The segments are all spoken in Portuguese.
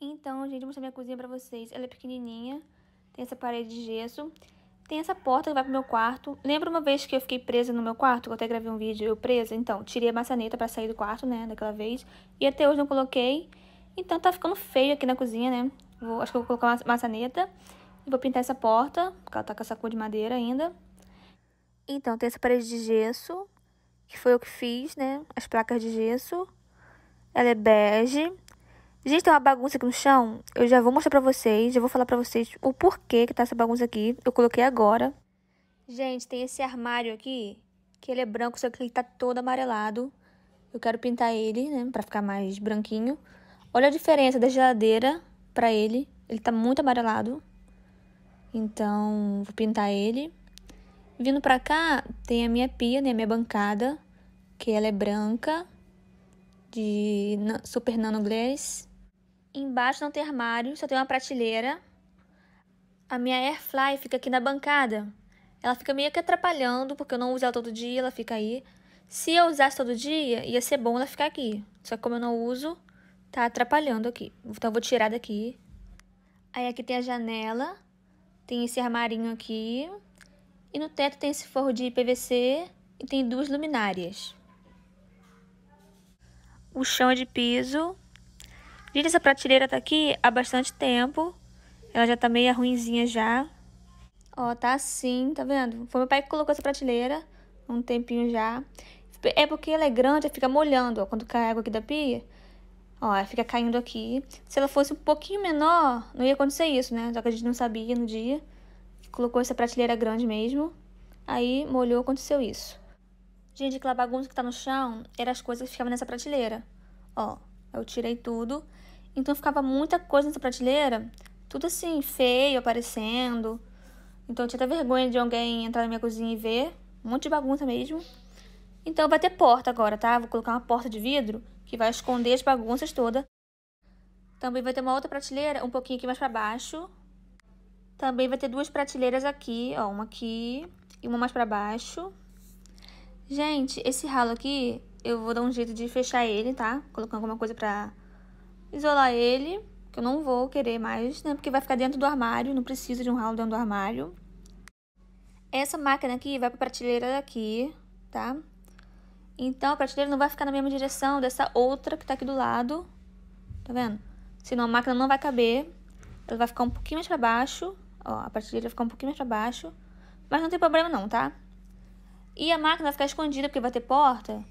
Então, gente, vou mostrar minha cozinha pra vocês. Ela é pequenininha, tem essa parede de gesso, tem essa porta que vai pro meu quarto. Lembra uma vez que eu fiquei presa no meu quarto? Que eu até gravei um vídeo, eu presa? Então, tirei a maçaneta pra sair do quarto, né, daquela vez. E até hoje não coloquei. Então, tá ficando feio aqui na cozinha, né? Vou, acho que eu vou colocar uma maçaneta e vou pintar essa porta, porque ela tá com essa cor de madeira ainda. Então, tem essa parede de gesso, que foi eu que fiz, né? As placas de gesso. Ela é bege. Gente, tem uma bagunça aqui no chão. Eu já vou mostrar pra vocês. Já vou falar pra vocês o porquê que tá essa bagunça aqui. Eu coloquei agora. Gente, tem esse armário aqui. Que ele é branco, só que ele tá todo amarelado. Eu quero pintar ele, né? Pra ficar mais branquinho. Olha a diferença da geladeira pra ele. Ele tá muito amarelado. Então, vou pintar ele. Vindo pra cá, tem a minha pia, né? A minha bancada. Que ela é branca. De super nano glass. Embaixo não tem armário, só tem uma prateleira. A minha Airfly fica aqui na bancada. Ela fica meio que atrapalhando, porque eu não uso ela todo dia, ela fica aí. Se eu usasse todo dia, ia ser bom ela ficar aqui. Só que como eu não uso, tá atrapalhando aqui. Então eu vou tirar daqui. Aí aqui tem a janela, tem esse armarinho aqui. E no teto tem esse forro de PVC e tem duas luminárias. O chão é de piso, Gente, essa prateleira tá aqui há bastante tempo. Ela já tá meio ruinzinha já. Ó, tá assim, tá vendo? Foi meu pai que colocou essa prateleira há um tempinho já. É porque ela é grande, ela fica molhando, ó. Quando cai água aqui da pia, ó, ela fica caindo aqui. Se ela fosse um pouquinho menor, não ia acontecer isso, né? Só que a gente não sabia no dia. Colocou essa prateleira grande mesmo. Aí molhou, aconteceu isso. Gente, aquela bagunça que tá no chão era as coisas que ficavam nessa prateleira. Ó, eu tirei tudo. Então ficava muita coisa nessa prateleira, tudo assim, feio aparecendo. Então eu tinha até vergonha de alguém entrar na minha cozinha e ver. Um monte de bagunça mesmo. Então vai ter porta agora, tá? Vou colocar uma porta de vidro que vai esconder as bagunças todas. Também vai ter uma outra prateleira, um pouquinho aqui mais para baixo. Também vai ter duas prateleiras aqui, ó, uma aqui e uma mais para baixo. Gente, esse ralo aqui, eu vou dar um jeito de fechar ele, tá? Colocando alguma coisa pra isolar ele, que eu não vou querer mais, né? Porque vai ficar dentro do armário, não precisa de um ralo dentro do armário. Essa máquina aqui vai para a prateleira daqui, tá? Então, a prateleira não vai ficar na mesma direção dessa outra que está aqui do lado, tá vendo? Senão a máquina não vai caber, ela vai ficar um pouquinho mais para baixo, ó, a prateleira vai ficar um pouquinho mais para baixo, mas não tem problema não, tá? E a máquina vai ficar escondida, porque vai ter porta,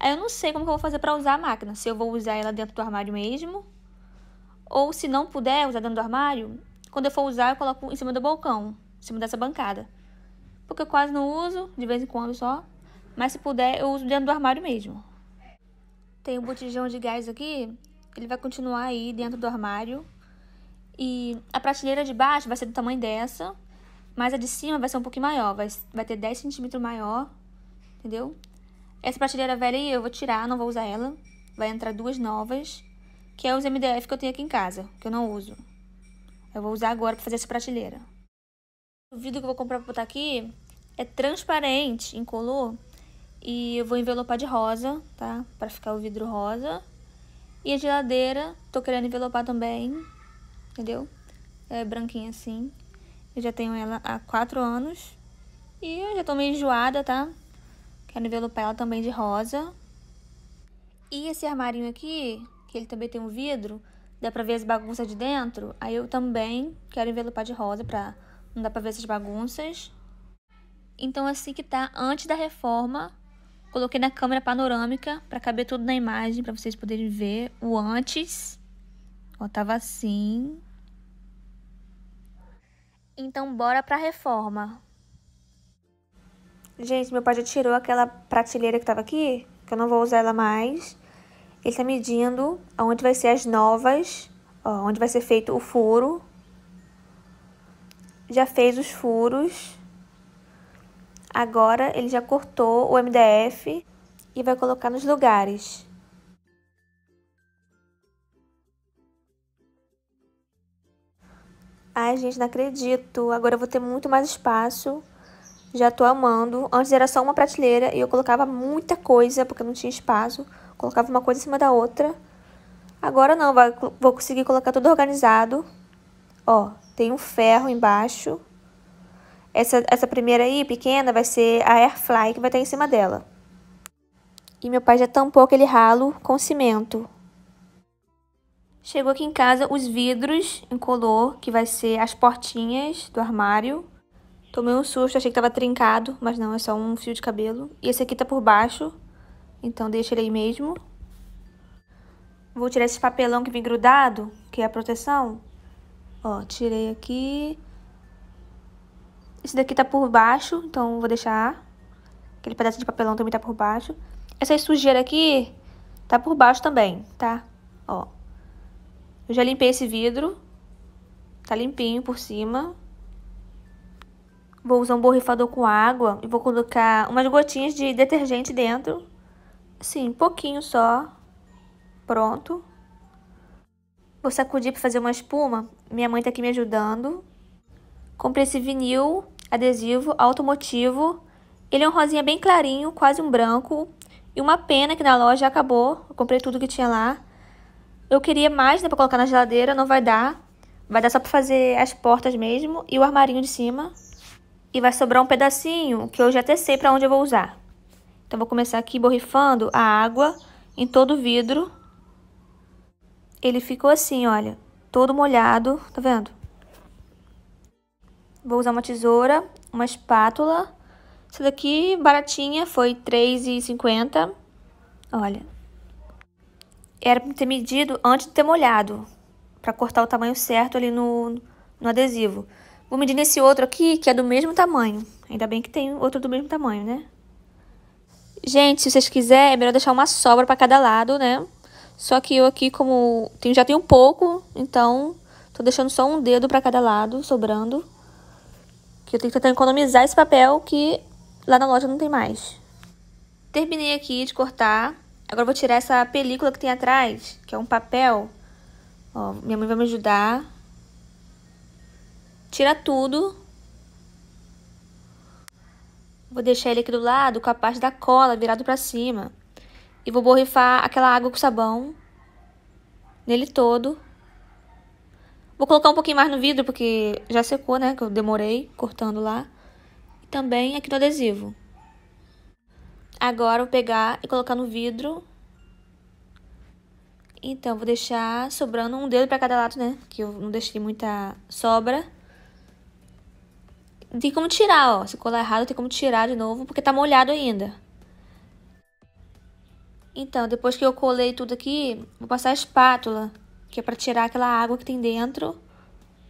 Aí eu não sei como que eu vou fazer para usar a máquina. Se eu vou usar ela dentro do armário mesmo, ou se não puder usar dentro do armário, quando eu for usar, eu coloco em cima do balcão, em cima dessa bancada. Porque eu quase não uso, de vez em quando só. Mas se puder, eu uso dentro do armário mesmo. Tem o um botijão de gás aqui, ele vai continuar aí dentro do armário. E a prateleira de baixo vai ser do tamanho dessa, mas a de cima vai ser um pouquinho maior, vai, vai ter 10 centímetros maior, entendeu? Essa prateleira velha aí eu vou tirar, não vou usar ela. Vai entrar duas novas, que é os MDF que eu tenho aqui em casa, que eu não uso. Eu vou usar agora para fazer essa prateleira. O vidro que eu vou comprar para botar aqui é transparente, incolor, e eu vou envelopar de rosa, tá? Para ficar o vidro rosa. E a geladeira, tô querendo envelopar também, entendeu? É branquinha assim. Eu já tenho ela há quatro anos. E eu já tô meio enjoada, tá? Quero envelopar ela também de rosa. E esse armarinho aqui, que ele também tem um vidro, dá para ver as bagunças de dentro. Aí eu também quero envelopar de rosa para não dar para ver essas bagunças. Então assim que tá, antes da reforma, coloquei na câmera panorâmica para caber tudo na imagem, para vocês poderem ver o antes. Ó, tava assim. Então bora para reforma. Gente, meu pai já tirou aquela prateleira que tava aqui, que eu não vou usar ela mais. Ele tá medindo onde vai ser as novas, ó, onde vai ser feito o furo. Já fez os furos. Agora ele já cortou o MDF e vai colocar nos lugares. Ai, gente, não acredito. Agora eu vou ter muito mais espaço já tô amando. Antes era só uma prateleira e eu colocava muita coisa, porque não tinha espaço. Colocava uma coisa em cima da outra. Agora não, vou conseguir colocar tudo organizado. Ó, tem um ferro embaixo. Essa, essa primeira aí, pequena, vai ser a airfly que vai estar em cima dela. E meu pai já tampou aquele ralo com cimento. Chegou aqui em casa os vidros em color, que vai ser as portinhas do armário. Tomei um susto, achei que tava trincado, mas não, é só um fio de cabelo. E esse aqui tá por baixo, então deixa ele aí mesmo. Vou tirar esse papelão que vem grudado, que é a proteção. Ó, tirei aqui. Esse daqui tá por baixo, então vou deixar. Aquele pedaço de papelão também tá por baixo. Essa sujeira aqui tá por baixo também, tá? Ó. Eu já limpei esse vidro. Tá limpinho por cima. Vou usar um borrifador com água e vou colocar umas gotinhas de detergente dentro. Sim, pouquinho só. Pronto. Vou sacudir para fazer uma espuma. Minha mãe está aqui me ajudando. Comprei esse vinil adesivo automotivo. Ele é um rosinha bem clarinho, quase um branco. E uma pena que na loja acabou. Eu comprei tudo que tinha lá. Eu queria mais, né, pra colocar na geladeira, não vai dar. Vai dar só para fazer as portas mesmo e o armarinho de cima. E vai sobrar um pedacinho que eu já até sei para onde eu vou usar. Então, vou começar aqui borrifando a água em todo o vidro. Ele ficou assim, olha, todo molhado, tá vendo? Vou usar uma tesoura, uma espátula. Essa daqui, baratinha, foi R$3,50. Olha. Era pra ter medido antes de ter molhado. Pra cortar o tamanho certo ali no, no adesivo. Vou medir nesse outro aqui, que é do mesmo tamanho. Ainda bem que tem outro do mesmo tamanho, né? Gente, se vocês quiserem, é melhor deixar uma sobra pra cada lado, né? Só que eu aqui, como tenho, já tenho pouco, então tô deixando só um dedo pra cada lado, sobrando. Que eu tenho que tentar economizar esse papel que lá na loja não tem mais. Terminei aqui de cortar. Agora vou tirar essa película que tem atrás, que é um papel. Ó, minha mãe vai me ajudar Tira tudo. Vou deixar ele aqui do lado com a parte da cola virado para cima. E vou borrifar aquela água com sabão nele todo. Vou colocar um pouquinho mais no vidro, porque já secou, né? Que eu demorei cortando lá. E também aqui no adesivo. Agora vou pegar e colocar no vidro. Então, vou deixar sobrando um dedo para cada lado, né? Que eu não deixei muita sobra tem como tirar, ó. Se colar errado, tem como tirar de novo, porque tá molhado ainda. Então, depois que eu colei tudo aqui, vou passar a espátula, que é pra tirar aquela água que tem dentro.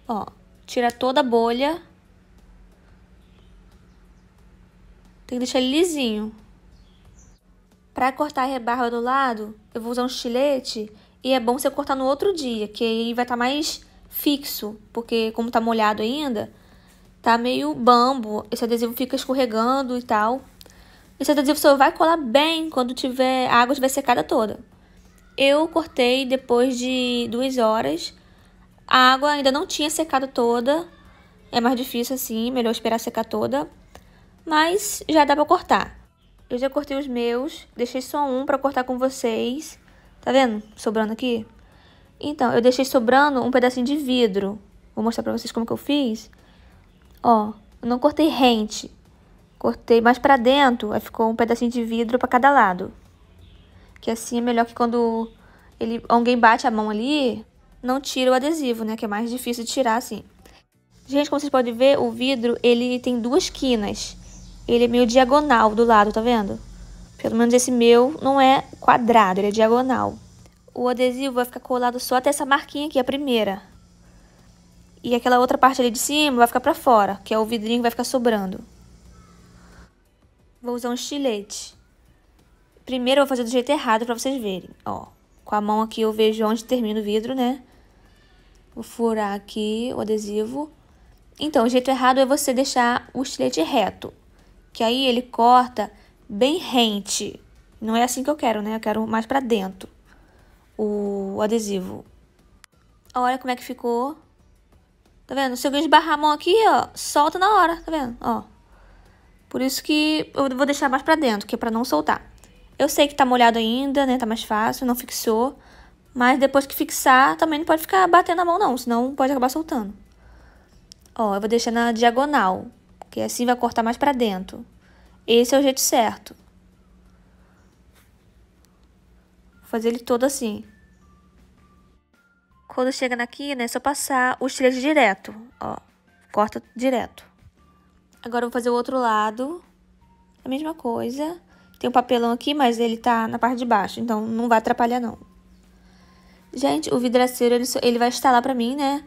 Ó, tira toda a bolha. Tem que deixar ele lisinho. Pra cortar a rebarba do lado, eu vou usar um estilete. E é bom você cortar no outro dia, que aí vai estar tá mais fixo. Porque como tá molhado ainda, tá meio bambo, esse adesivo fica escorregando e tal. Esse adesivo só vai colar bem quando tiver a água estiver secada toda. Eu cortei depois de duas horas. A água ainda não tinha secado toda. É mais difícil assim, melhor esperar secar toda. Mas já dá pra cortar. Eu já cortei os meus, deixei só um pra cortar com vocês. Tá vendo? Sobrando aqui. Então, eu deixei sobrando um pedacinho de vidro. Vou mostrar pra vocês como que eu fiz. Ó, não cortei rente. Cortei mais pra dentro, aí ficou um pedacinho de vidro pra cada lado. Que assim é melhor que quando ele, alguém bate a mão ali, não tira o adesivo, né? Que é mais difícil de tirar, assim. Gente, como vocês podem ver, o vidro, ele tem duas quinas. Ele é meio diagonal do lado, tá vendo? Pelo menos esse meu não é quadrado, ele é diagonal. O adesivo vai ficar colado só até essa marquinha aqui, a primeira e aquela outra parte ali de cima vai ficar pra fora, que é o vidrinho que vai ficar sobrando. Vou usar um estilete. Primeiro eu vou fazer do jeito errado pra vocês verem, ó. Com a mão aqui eu vejo onde termina o vidro, né? Vou furar aqui o adesivo. Então, o jeito errado é você deixar o estilete reto, que aí ele corta bem rente. Não é assim que eu quero, né? Eu quero mais pra dentro o adesivo. Olha como é que ficou. Tá vendo? Se alguém esbarrar a mão aqui, ó, solta na hora, tá vendo? Ó. Por isso que eu vou deixar mais pra dentro, que é pra não soltar. Eu sei que tá molhado ainda, né? Tá mais fácil, não fixou. Mas depois que fixar, também não pode ficar batendo a mão não, senão pode acabar soltando. Ó, eu vou deixar na diagonal, porque assim vai cortar mais pra dentro. Esse é o jeito certo. Vou fazer ele todo assim quando chega naqui, né, é só passar os três direto, ó. Corta direto. Agora eu vou fazer o outro lado. A mesma coisa. Tem um papelão aqui, mas ele tá na parte de baixo, então não vai atrapalhar, não. Gente, o vidraceiro, ele, ele vai instalar pra mim, né?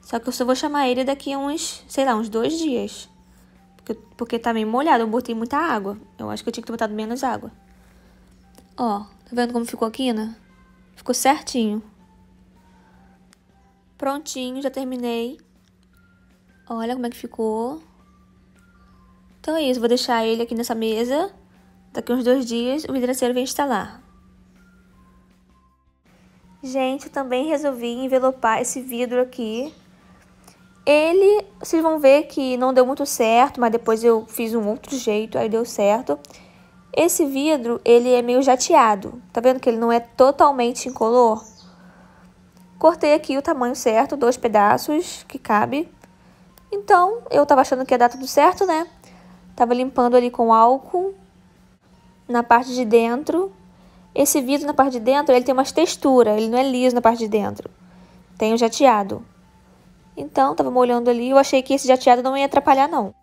Só que eu só vou chamar ele daqui uns, sei lá, uns dois dias. Porque, porque tá meio molhado, eu botei muita água. Eu acho que eu tinha que ter botado menos água. Ó, tá vendo como ficou aqui, né? Ficou certinho. Prontinho, já terminei. Olha como é que ficou. Então é isso, vou deixar ele aqui nessa mesa. Daqui uns dois dias o vidraceiro vem instalar. Gente, eu também resolvi envelopar esse vidro aqui. Ele, vocês vão ver que não deu muito certo, mas depois eu fiz um outro jeito, aí deu certo. Esse vidro, ele é meio jateado. Tá vendo que ele não é totalmente incolor? Cortei aqui o tamanho certo, dois pedaços que cabe. Então, eu tava achando que ia dar tudo certo, né? Tava limpando ali com álcool na parte de dentro. Esse vidro na parte de dentro, ele tem umas texturas, ele não é liso na parte de dentro. Tem o um jateado. Então, tava molhando ali, eu achei que esse jateado não ia atrapalhar, não.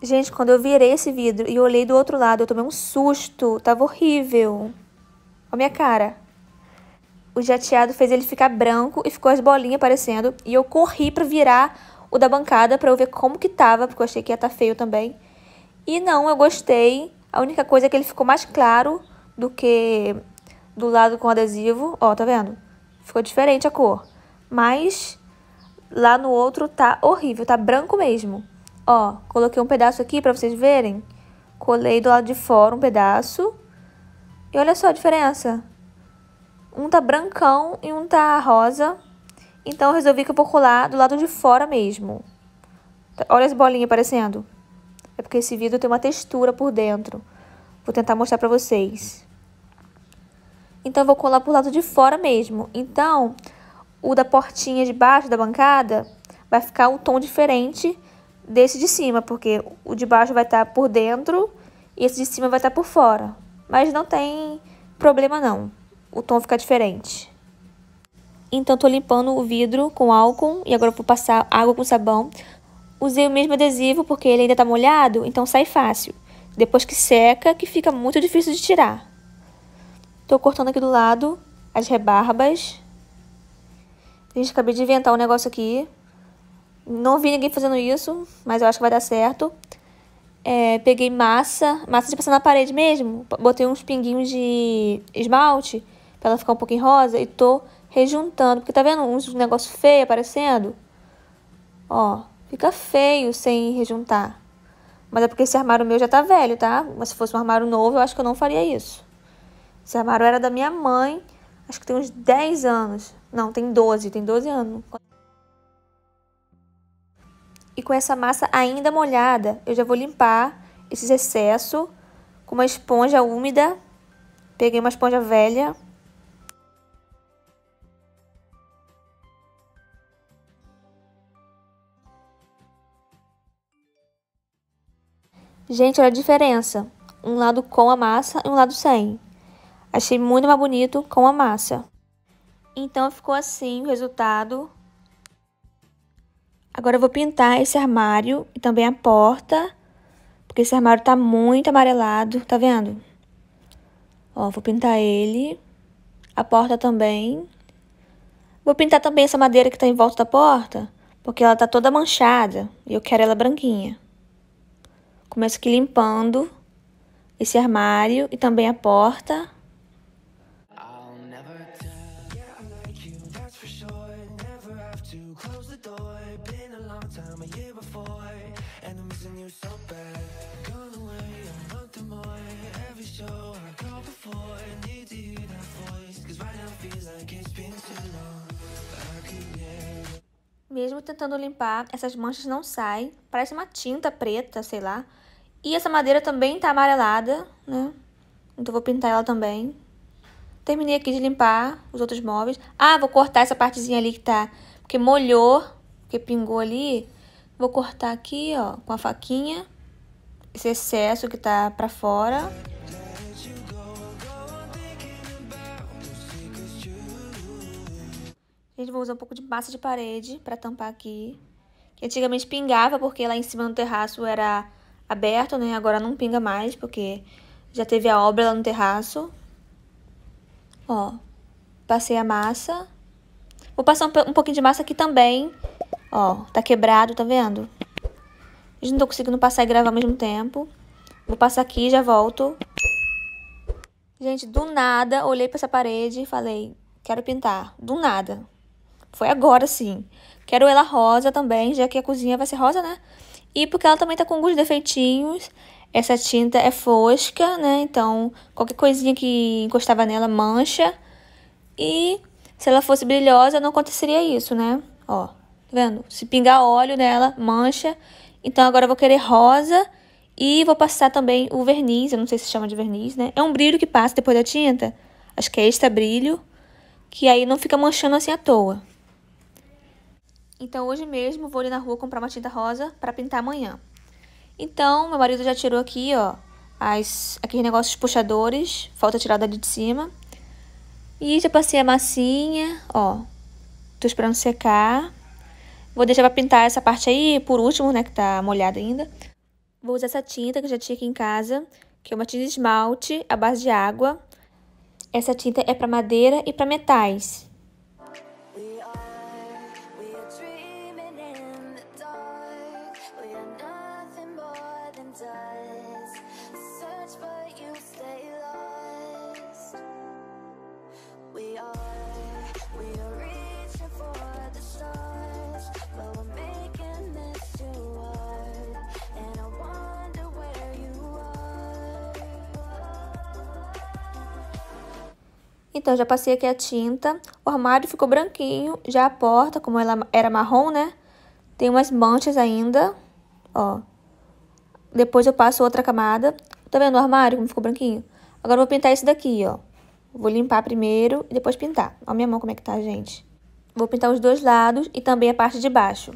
Gente, quando eu virei esse vidro e olhei do outro lado, eu tomei um susto. Tava horrível. Olha a minha cara. O jateado fez ele ficar branco e ficou as bolinhas aparecendo. E eu corri pra virar o da bancada pra eu ver como que tava, porque eu achei que ia estar tá feio também. E não, eu gostei. A única coisa é que ele ficou mais claro do que do lado com adesivo. Ó, tá vendo? Ficou diferente a cor. Mas lá no outro tá horrível, tá branco mesmo. Ó, coloquei um pedaço aqui para vocês verem. Colei do lado de fora um pedaço. E olha só a diferença. Um tá brancão e um tá rosa. Então, resolvi que eu vou colar do lado de fora mesmo. Tá, olha as bolinhas aparecendo. É porque esse vidro tem uma textura por dentro. Vou tentar mostrar pra vocês. Então, eu vou colar pro lado de fora mesmo. Então, o da portinha de baixo da bancada vai ficar um tom diferente desse de cima, porque o de baixo vai estar tá por dentro e esse de cima vai estar tá por fora. Mas não tem problema não, o tom fica diferente. Então, estou limpando o vidro com álcool e agora vou passar água com sabão. Usei o mesmo adesivo porque ele ainda está molhado, então sai fácil. Depois que seca, que fica muito difícil de tirar. Estou cortando aqui do lado as rebarbas. Gente, acabei de inventar um negócio aqui. Não vi ninguém fazendo isso, mas eu acho que vai dar certo. É, peguei massa, massa de passar na parede mesmo. Botei uns pinguinhos de esmalte pra ela ficar um pouquinho rosa e tô rejuntando. Porque tá vendo uns negócios feios aparecendo? Ó, fica feio sem rejuntar. Mas é porque esse armário meu já tá velho, tá? Mas se fosse um armário novo, eu acho que eu não faria isso. Esse armário era da minha mãe, acho que tem uns 10 anos. Não, tem 12, tem 12 anos. E com essa massa ainda molhada, eu já vou limpar esses excessos com uma esponja úmida. Peguei uma esponja velha. Gente, olha a diferença. Um lado com a massa e um lado sem. Achei muito mais bonito com a massa. Então ficou assim o resultado Agora eu vou pintar esse armário e também a porta, porque esse armário tá muito amarelado, tá vendo? Ó, vou pintar ele, a porta também. Vou pintar também essa madeira que tá em volta da porta, porque ela tá toda manchada e eu quero ela branquinha. Começo aqui limpando esse armário e também a porta. mesmo tentando limpar, essas manchas não saem. Parece uma tinta preta, sei lá. E essa madeira também tá amarelada, né? Então vou pintar ela também. Terminei aqui de limpar os outros móveis. Ah, vou cortar essa partezinha ali que tá... Porque molhou, porque pingou ali. Vou cortar aqui, ó, com a faquinha. Esse excesso que tá pra fora. Gente, vou usar um pouco de massa de parede para tampar aqui. Que antigamente pingava, porque lá em cima no terraço era aberto, né? Agora não pinga mais, porque já teve a obra lá no terraço. Ó, passei a massa. Vou passar um, um pouquinho de massa aqui também. Ó, tá quebrado, tá vendo? Gente, não tô conseguindo passar e gravar ao mesmo tempo. Vou passar aqui e já volto. Gente, do nada, olhei pra essa parede e falei, quero pintar. Do nada. Foi agora sim. Quero ela rosa também, já que a cozinha vai ser rosa, né? E porque ela também tá com alguns defeitinhos. Essa tinta é fosca, né? Então, qualquer coisinha que encostava nela mancha. E se ela fosse brilhosa, não aconteceria isso, né? Ó, tá vendo? Se pingar óleo nela, mancha. Então, agora eu vou querer rosa. E vou passar também o verniz, eu não sei se chama de verniz, né? É um brilho que passa depois da tinta. Acho que é extra brilho, que aí não fica manchando assim à toa. Então hoje mesmo vou ali na rua comprar uma tinta rosa para pintar amanhã. Então, meu marido já tirou aqui, ó, as, aqueles negócios puxadores, falta tirar dali de cima. E já passei a massinha, ó, tô esperando secar. Vou deixar pra pintar essa parte aí por último, né, que tá molhada ainda. Vou usar essa tinta que eu já tinha aqui em casa, que é uma tinta de esmalte à base de água. Essa tinta é pra madeira e pra metais. Então, já passei aqui a tinta. O armário ficou branquinho. Já a porta, como ela era marrom, né? Tem umas manchas ainda, ó. Depois eu passo outra camada. Tá vendo o armário como ficou branquinho? Agora eu vou pintar esse daqui, ó. Vou limpar primeiro e depois pintar. Ó minha mão como é que tá, gente. Vou pintar os dois lados e também a parte de baixo.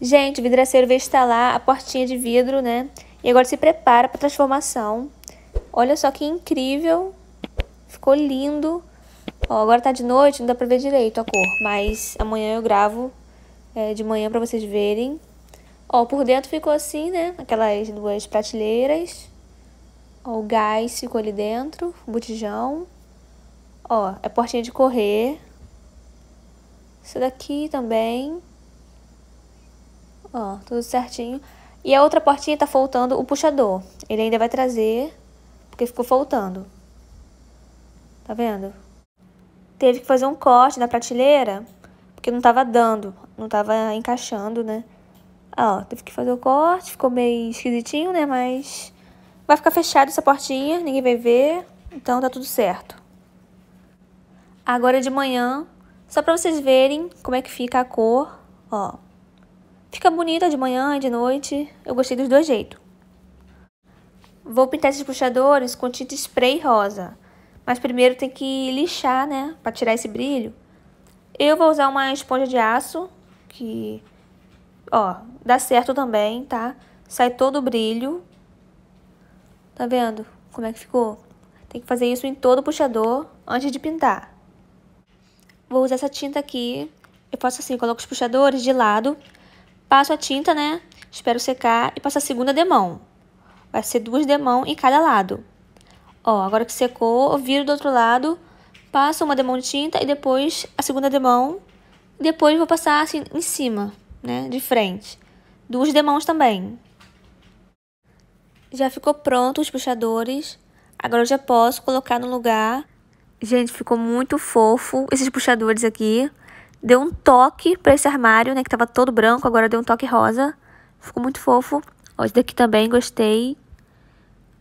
Gente, o vidraceiro veio instalar a portinha de vidro, né? E agora se prepara pra transformação. Olha só que incrível Ficou lindo. Ó, agora tá de noite, não dá pra ver direito a cor. Mas amanhã eu gravo é, de manhã pra vocês verem. Ó, por dentro ficou assim, né? Aquelas duas prateleiras. Ó, o gás ficou ali dentro, o botijão. Ó, é portinha de correr. Isso daqui também. Ó, tudo certinho. E a outra portinha tá faltando o puxador. Ele ainda vai trazer, porque ficou faltando. Tá vendo? Teve que fazer um corte na prateleira, porque não tava dando, não tava encaixando, né? Ah, ó, teve que fazer o corte, ficou meio esquisitinho, né? Mas vai ficar fechado essa portinha, ninguém vai ver, então tá tudo certo. Agora de manhã, só pra vocês verem como é que fica a cor, ó. Fica bonita de manhã e de noite, eu gostei dos dois jeitos. Vou pintar esses puxadores com tinta spray rosa. Mas primeiro tem que lixar, né? Pra tirar esse brilho. Eu vou usar uma esponja de aço, que, ó, dá certo também, tá? Sai todo o brilho. Tá vendo como é que ficou? Tem que fazer isso em todo o puxador antes de pintar. Vou usar essa tinta aqui. Eu faço assim, coloco os puxadores de lado, passo a tinta, né? Espero secar e passo a segunda demão. Vai ser duas demão em cada lado. Ó, agora que secou, eu viro do outro lado, passo uma demão de tinta e depois a segunda demão. Depois vou passar assim em cima, né, de frente. Duas demãos também. Já ficou pronto os puxadores. Agora eu já posso colocar no lugar. Gente, ficou muito fofo esses puxadores aqui. Deu um toque pra esse armário, né, que tava todo branco, agora deu um toque rosa. Ficou muito fofo. Ó, esse daqui também, gostei.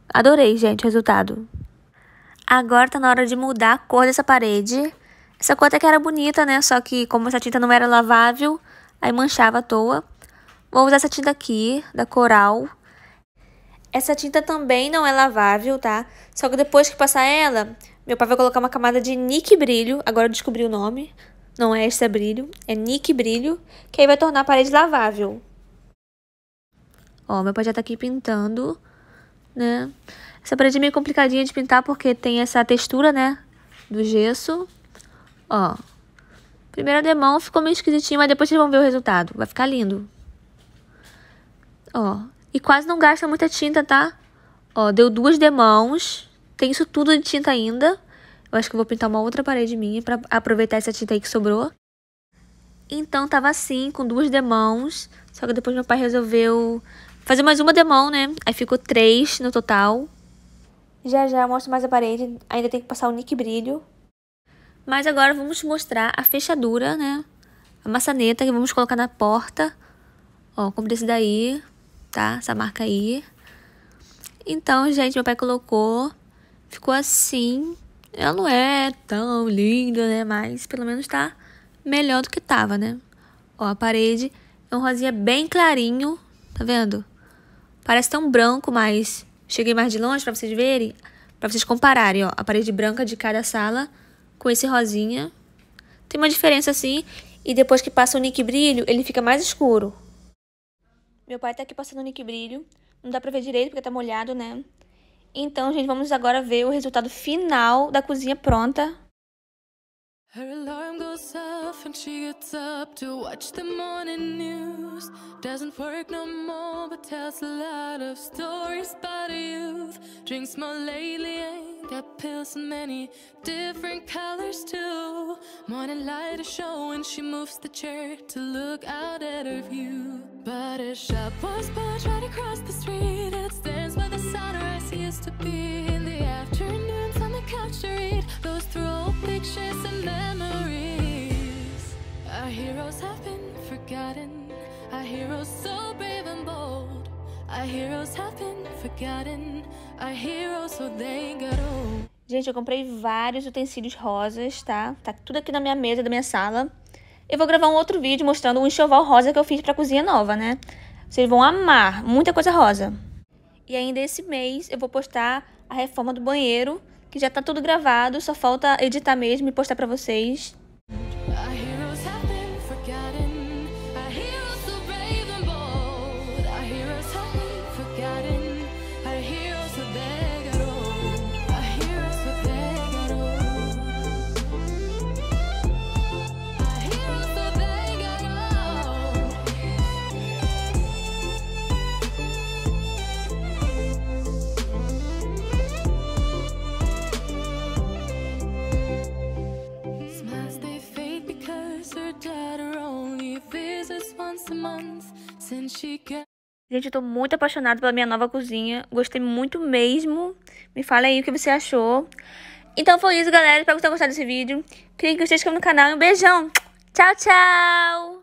Adorei, gente, o resultado. Agora tá na hora de mudar a cor dessa parede. Essa cor até que era bonita, né? Só que como essa tinta não era lavável, aí manchava à toa. Vou usar essa tinta aqui, da Coral. Essa tinta também não é lavável, tá? Só que depois que passar ela, meu pai vai colocar uma camada de Nick Brilho. Agora eu descobri o nome. Não é extra brilho, é Nick Brilho. Que aí vai tornar a parede lavável. Ó, meu pai já tá aqui pintando, né? Essa parede é meio complicadinha de pintar porque tem essa textura, né? Do gesso. Ó. Primeira demão ficou meio esquisitinho, mas depois vocês vão ver o resultado. Vai ficar lindo. Ó. E quase não gasta muita tinta, tá? Ó, deu duas demãos. Tem isso tudo de tinta ainda. Eu acho que eu vou pintar uma outra parede minha pra aproveitar essa tinta aí que sobrou. Então tava assim, com duas demãos. Só que depois meu pai resolveu fazer mais uma demão, né? Aí ficou três no total. Já já eu mostro mais a parede, ainda tem que passar o nick brilho. Mas agora vamos mostrar a fechadura, né? A maçaneta que vamos colocar na porta. Ó, como desse daí, tá? Essa marca aí. Então, gente, meu pai colocou. Ficou assim. Ela não é tão linda, né? Mas pelo menos tá melhor do que tava, né? Ó, a parede é um rosinha bem clarinho, tá vendo? Parece tão branco, mas Cheguei mais de longe para vocês verem, para vocês compararem, ó, a parede branca de cada sala com esse rosinha. Tem uma diferença assim, e depois que passa o nick brilho, ele fica mais escuro. Meu pai tá aqui passando o nick brilho, não dá pra ver direito porque tá molhado, né? Então, gente, vamos agora ver o resultado final da cozinha pronta. Her alarm goes off and she gets up to watch the morning news. Doesn't work no more, but tells a lot of stories about a youth. Drinks more lately, ain't got pills in many different colors too. Morning light is showing, she moves the chair to look out at her view. But a shop was built right across the street, it stands where the sunrise used to be in the Gente, eu comprei vários utensílios rosas, tá? Tá tudo aqui na minha mesa da minha sala. Eu vou gravar um outro vídeo mostrando um enxoval rosa que eu fiz pra cozinha nova, né? Vocês vão amar, muita coisa rosa. E ainda esse mês eu vou postar a reforma do banheiro, que já tá tudo gravado, só falta editar mesmo e postar pra vocês. Gente, eu tô muito apaixonada pela minha nova cozinha. Gostei muito mesmo. Me fala aí o que você achou. Então foi isso, galera. Espero que vocês tenham gostado desse vídeo. Clique que se inscreva no canal. Um beijão. Tchau, tchau.